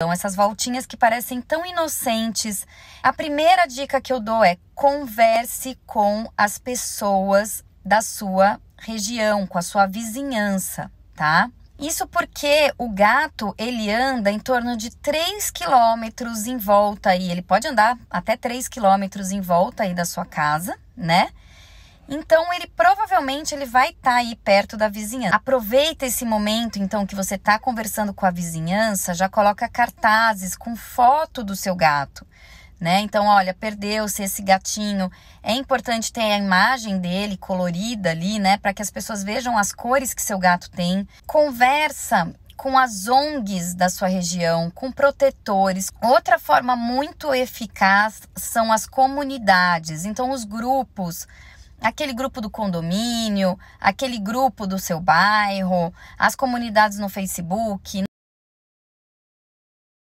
Então, essas voltinhas que parecem tão inocentes. A primeira dica que eu dou é converse com as pessoas da sua região, com a sua vizinhança, tá? Isso porque o gato, ele anda em torno de 3 quilômetros em volta aí. Ele pode andar até 3 quilômetros em volta aí da sua casa, né? Então ele provavelmente ele vai estar tá aí perto da vizinhança. Aproveita esse momento então que você está conversando com a vizinhança, já coloca cartazes com foto do seu gato. Né? Então, olha, perdeu-se esse gatinho. É importante ter a imagem dele colorida ali, né, para que as pessoas vejam as cores que seu gato tem. Conversa com as ONGs da sua região, com protetores. Outra forma muito eficaz são as comunidades. Então, os grupos aquele grupo do condomínio, aquele grupo do seu bairro, as comunidades no Facebook.